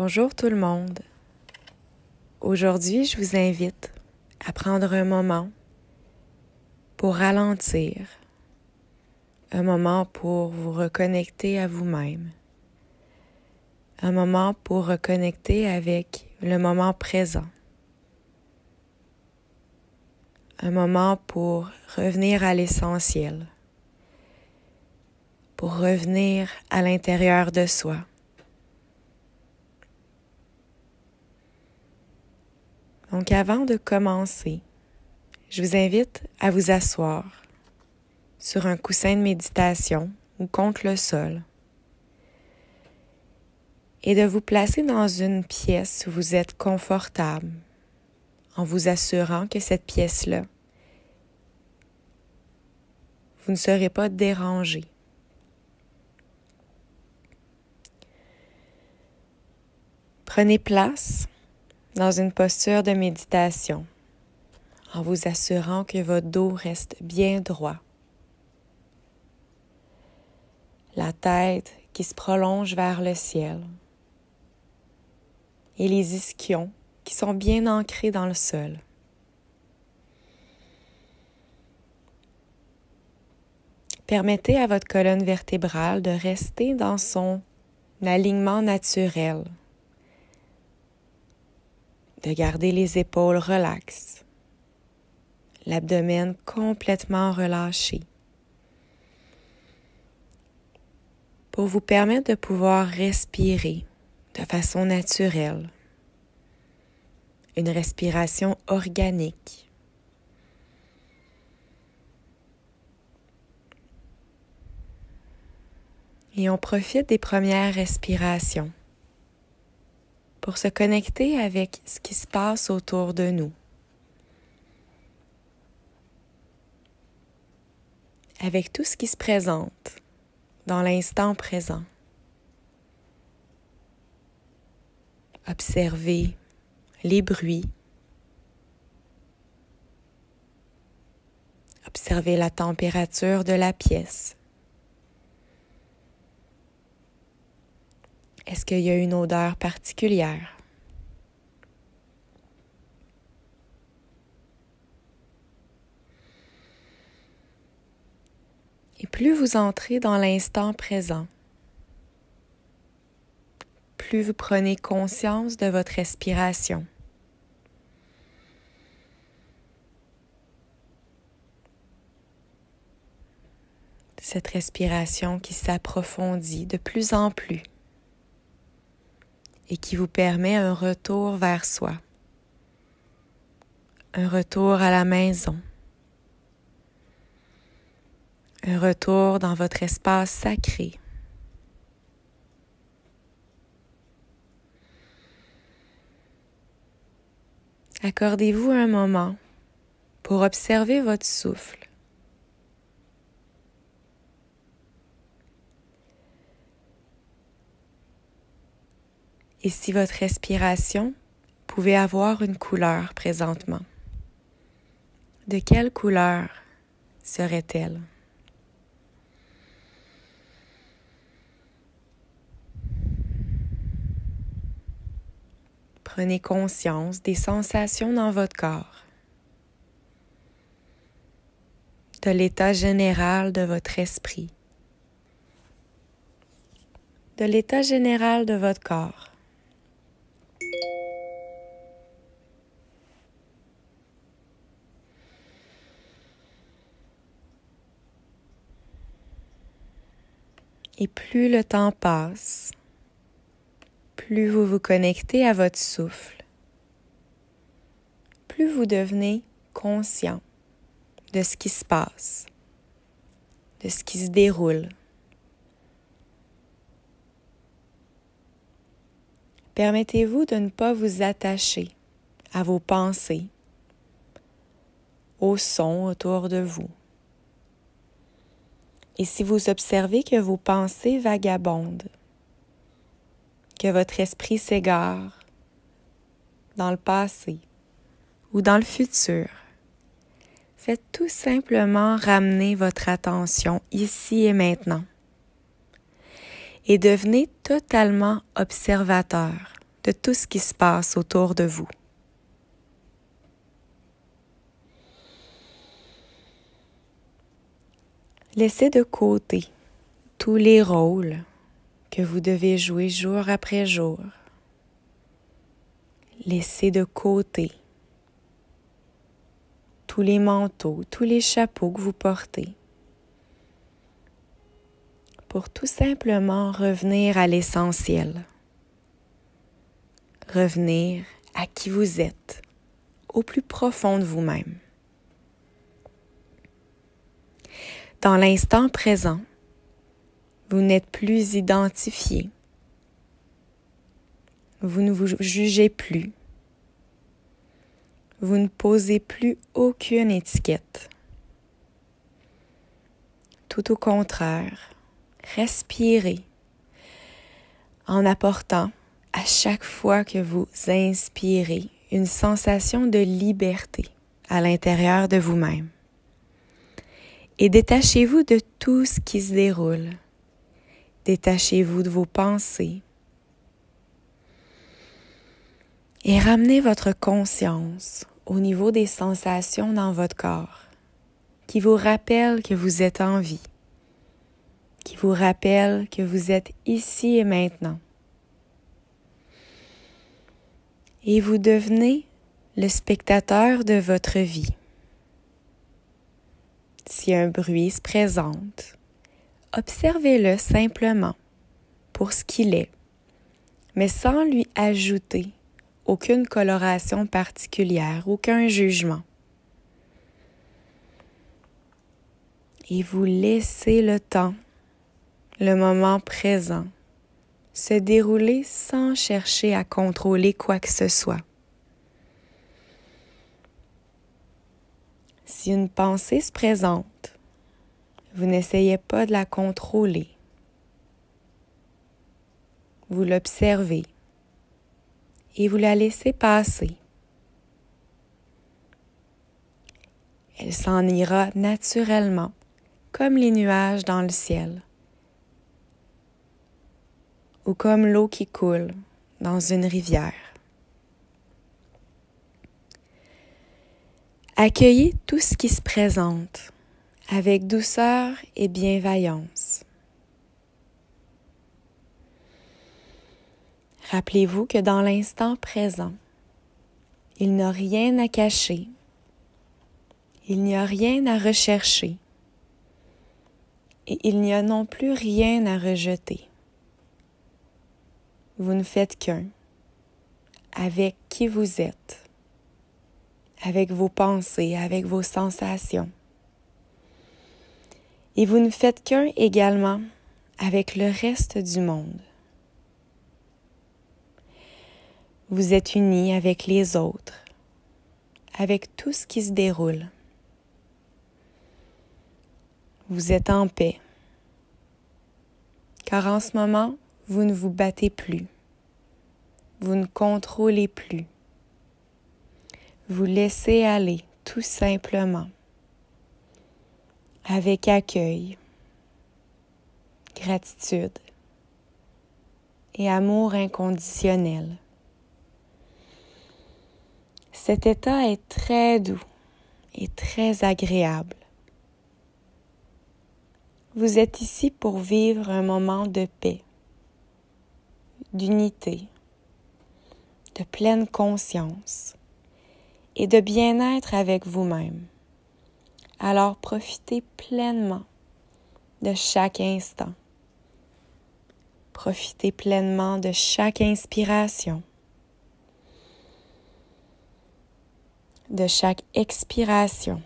Bonjour tout le monde. Aujourd'hui, je vous invite à prendre un moment pour ralentir, un moment pour vous reconnecter à vous-même, un moment pour reconnecter avec le moment présent, un moment pour revenir à l'essentiel, pour revenir à l'intérieur de soi Donc avant de commencer, je vous invite à vous asseoir sur un coussin de méditation ou contre le sol et de vous placer dans une pièce où vous êtes confortable en vous assurant que cette pièce-là, vous ne serez pas dérangé. Prenez place dans une posture de méditation en vous assurant que votre dos reste bien droit. La tête qui se prolonge vers le ciel et les ischions qui sont bien ancrés dans le sol. Permettez à votre colonne vertébrale de rester dans son alignement naturel de garder les épaules relaxes, l'abdomen complètement relâché, pour vous permettre de pouvoir respirer de façon naturelle, une respiration organique. et on profite des premières respirations pour se connecter avec ce qui se passe autour de nous, avec tout ce qui se présente dans l'instant présent. Observez les bruits. Observer la température de la pièce. Est-ce qu'il y a une odeur particulière? Et plus vous entrez dans l'instant présent, plus vous prenez conscience de votre respiration. Cette respiration qui s'approfondit de plus en plus et qui vous permet un retour vers soi, un retour à la maison, un retour dans votre espace sacré. Accordez-vous un moment pour observer votre souffle Et si votre respiration pouvait avoir une couleur présentement, de quelle couleur serait-elle? Prenez conscience des sensations dans votre corps, de l'état général de votre esprit, de l'état général de votre corps. Et plus le temps passe, plus vous vous connectez à votre souffle, plus vous devenez conscient de ce qui se passe, de ce qui se déroule. Permettez-vous de ne pas vous attacher à vos pensées, aux sons autour de vous. Et si vous observez que vos pensées vagabondent, que votre esprit s'égare dans le passé ou dans le futur, faites tout simplement ramener votre attention ici et maintenant et devenez totalement observateur de tout ce qui se passe autour de vous. Laissez de côté tous les rôles que vous devez jouer jour après jour. Laissez de côté tous les manteaux, tous les chapeaux que vous portez pour tout simplement revenir à l'essentiel. Revenir à qui vous êtes, au plus profond de vous-même. Dans l'instant présent, vous n'êtes plus identifié. Vous ne vous jugez plus. Vous ne posez plus aucune étiquette. Tout au contraire, respirez en apportant à chaque fois que vous inspirez une sensation de liberté à l'intérieur de vous-même et détachez-vous de tout ce qui se déroule. Détachez-vous de vos pensées. Et ramenez votre conscience au niveau des sensations dans votre corps qui vous rappellent que vous êtes en vie, qui vous rappellent que vous êtes ici et maintenant. Et vous devenez le spectateur de votre vie si un bruit se présente, observez-le simplement pour ce qu'il est, mais sans lui ajouter aucune coloration particulière, aucun jugement. Et vous laissez le temps, le moment présent, se dérouler sans chercher à contrôler quoi que ce soit. Si une pensée se présente, vous n'essayez pas de la contrôler. Vous l'observez et vous la laissez passer. Elle s'en ira naturellement, comme les nuages dans le ciel, ou comme l'eau qui coule dans une rivière. Accueillez tout ce qui se présente avec douceur et bienveillance. Rappelez-vous que dans l'instant présent, il n'y a rien à cacher, il n'y a rien à rechercher et il n'y a non plus rien à rejeter. Vous ne faites qu'un avec qui vous êtes avec vos pensées, avec vos sensations. Et vous ne faites qu'un également avec le reste du monde. Vous êtes unis avec les autres, avec tout ce qui se déroule. Vous êtes en paix, car en ce moment, vous ne vous battez plus, vous ne contrôlez plus vous laissez aller tout simplement avec accueil, gratitude et amour inconditionnel. Cet état est très doux et très agréable. Vous êtes ici pour vivre un moment de paix, d'unité, de pleine conscience et de bien-être avec vous-même. Alors profitez pleinement de chaque instant. Profitez pleinement de chaque inspiration, de chaque expiration.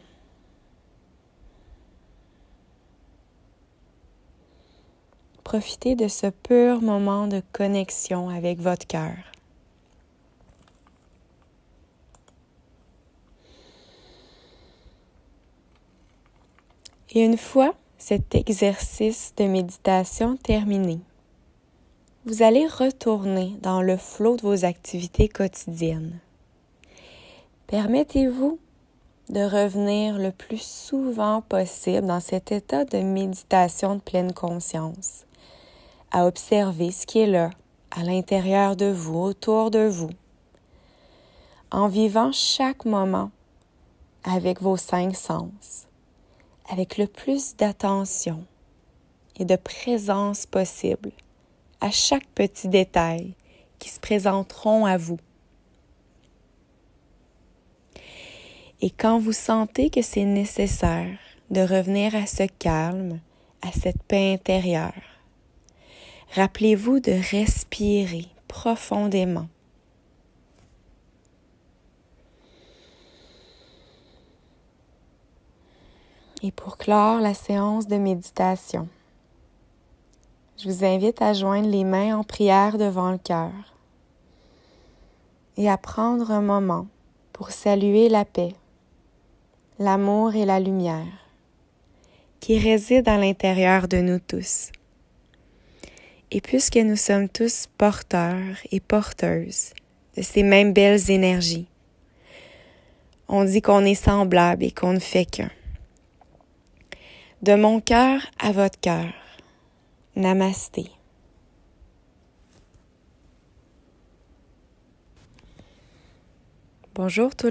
Profitez de ce pur moment de connexion avec votre cœur. Et une fois cet exercice de méditation terminé, vous allez retourner dans le flot de vos activités quotidiennes. Permettez-vous de revenir le plus souvent possible dans cet état de méditation de pleine conscience, à observer ce qui est là, à l'intérieur de vous, autour de vous, en vivant chaque moment avec vos cinq sens avec le plus d'attention et de présence possible à chaque petit détail qui se présenteront à vous. Et quand vous sentez que c'est nécessaire de revenir à ce calme, à cette paix intérieure, rappelez-vous de respirer profondément Et pour clore la séance de méditation, je vous invite à joindre les mains en prière devant le cœur et à prendre un moment pour saluer la paix, l'amour et la lumière qui résident à l'intérieur de nous tous. Et puisque nous sommes tous porteurs et porteuses de ces mêmes belles énergies, on dit qu'on est semblable et qu'on ne fait qu'un. De mon cœur à votre cœur. Namasté. Bonjour tout le monde.